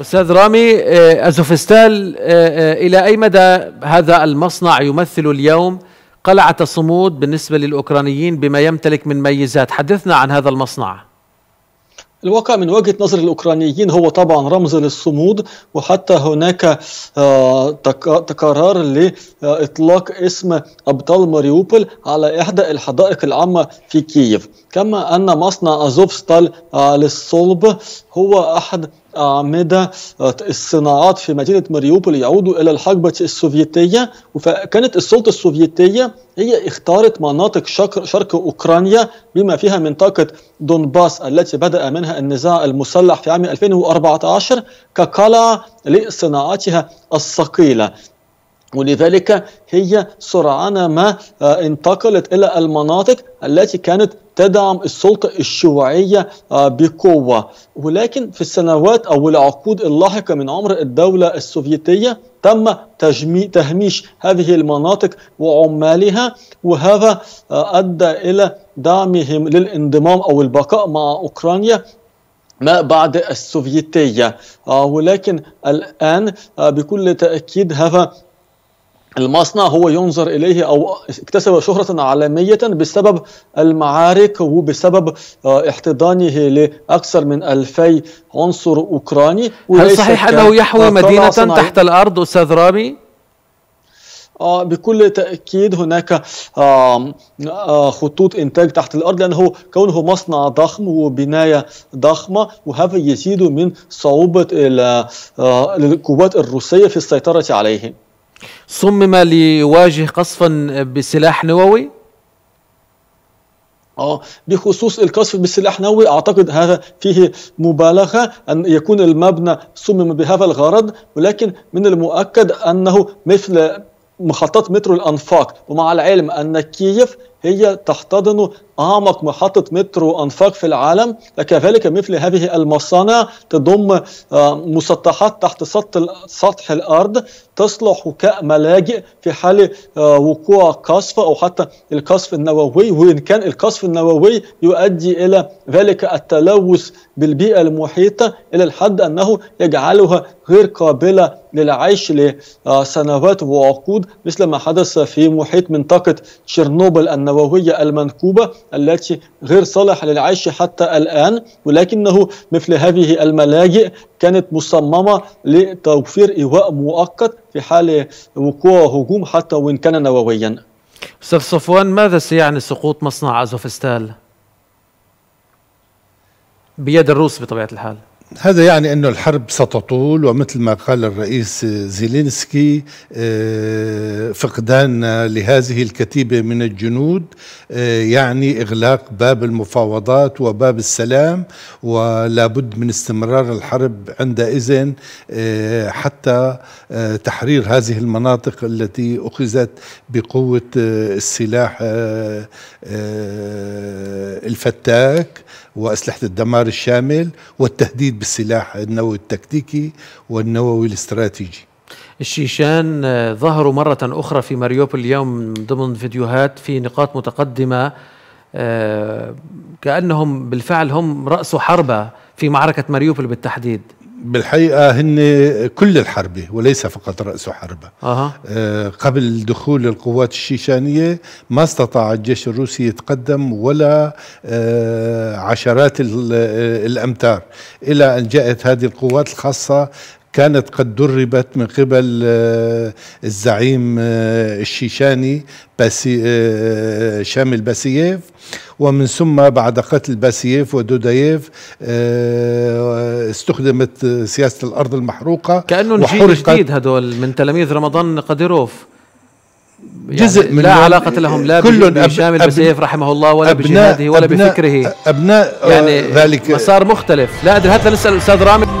أستاذ رامي آه، أزوفستال آه، آه، إلى أي مدى هذا المصنع يمثل اليوم قلعة صمود بالنسبة للأوكرانيين بما يمتلك من ميزات حدثنا عن هذا المصنع الواقع من وجهه نظر الاوكرانيين هو طبعا رمز للصمود وحتى هناك تقرار لاطلاق اسم ابطال ماريوبل على احدى الحدائق العامه في كييف كما ان مصنع ازوفستال للصلب هو احد أعمدة آه، الصناعات في مدينة مريوبول يعودوا إلى الحقبة السوفيتية فكانت السلطة السوفيتية هي اختارت مناطق شرق, شرق أوكرانيا بما فيها منطقة دونباس التي بدأ منها النزاع المسلح في عام 2014 كقلعة لصناعتها الثقيلة ولذلك هي سرعان ما آه، انتقلت الى المناطق التي كانت تدعم السلطة الشيوعية آه، بقوة ولكن في السنوات أو العقود اللاحقة من عمر الدولة السوفيتية تم تهميش هذه المناطق وعمالها وهذا آه، أدى إلى دعمهم للانضمام أو البقاء مع أوكرانيا ما بعد السوفيتية ولكن الآن بكل تأكيد هذا المصنع هو ينظر اليه او اكتسب شهره عالميه بسبب المعارك وبسبب آه، احتضانه لاكثر من 2000 عنصر اوكراني هل صحيح انه يحوي مدينه صناعي. تحت الارض استاذ رامي؟ آه، بكل تأكيد هناك آه، خطوط إنتاج تحت الأرض لأنه كونه مصنع ضخم وبناية ضخمة وهذا يزيد من صعوبة القوات الروسية في السيطرة عليه صمم ليواجه قصفا بسلاح نووي اه بخصوص القصف بالسلاح النووي اعتقد هذا فيه مبالغه ان يكون المبنى صمم بهذا الغرض ولكن من المؤكد انه مثل مخطط مترو الانفاق ومع العلم ان كييف هي تحتضن أعمق محطة مترو أنفاق في العالم وكذلك مثل هذه المصانع تضم آه، مسطحات تحت سطح الأرض تصلح كملاجئ في حال آه، وقوع قصف أو حتى القصف النووي وإن كان القصف النووي يؤدي إلى ذلك التلوث بالبيئة المحيطة إلى الحد أنه يجعلها غير قابلة للعيش لسنوات وعقود مثل ما حدث في محيط منطقة تشيرنوبل النووي النووية المنكوبة التي غير صالحة للعيش حتى الآن ولكنه مثل هذه الملاجئ كانت مصممة لتوفير إيواء مؤقت في حال وقوع هجوم حتى وإن كان نوويا أستاذ صفوان ماذا سيعني سقوط مصنع أزوفستال بيد الروس بطبيعة الحال؟ هذا يعني أنه الحرب ستطول ومثل ما قال الرئيس زيلينسكي آه، فقدان لهذه الكتيبة من الجنود آه، يعني إغلاق باب المفاوضات وباب السلام ولا بد من استمرار الحرب عندئذ آه، حتى تحرير هذه المناطق التي أخذت بقوة السلاح الفتاك وأسلحة الدمار الشامل والتهديد بالسلاح النووي التكتيكي والنووي الاستراتيجي الشيشان آه، ظهروا مرة أخرى في ماريوبول اليوم ضمن فيديوهات في نقاط متقدمة آه، كأنهم بالفعل هم رأس حربة في معركة ماريوبول بالتحديد بالحقيقة هن كل الحربة وليس فقط رأس حربة أه. آه قبل دخول القوات الشيشانية ما استطاع الجيش الروسي يتقدم ولا آه عشرات آه، الأمتار إلى أن جاءت هذه القوات الخاصة كانت قد دربت من قبل آه، الزعيم آه، الشيشاني باسي آه، شامل باسييف ومن ثم بعد قتل باسييف ودودايف استخدمت سياسة الأرض المحروقة كأنه جيل جديد هدول من تلاميذ رمضان قديروف يعني جزء من لا علاقة لهم لا بشامل بسيف رحمه الله ولا بجهاده ولا أبناء بفكره أبناء يعني ذلك مسار مختلف لا أدري حتى نسأل الأستاذ رامي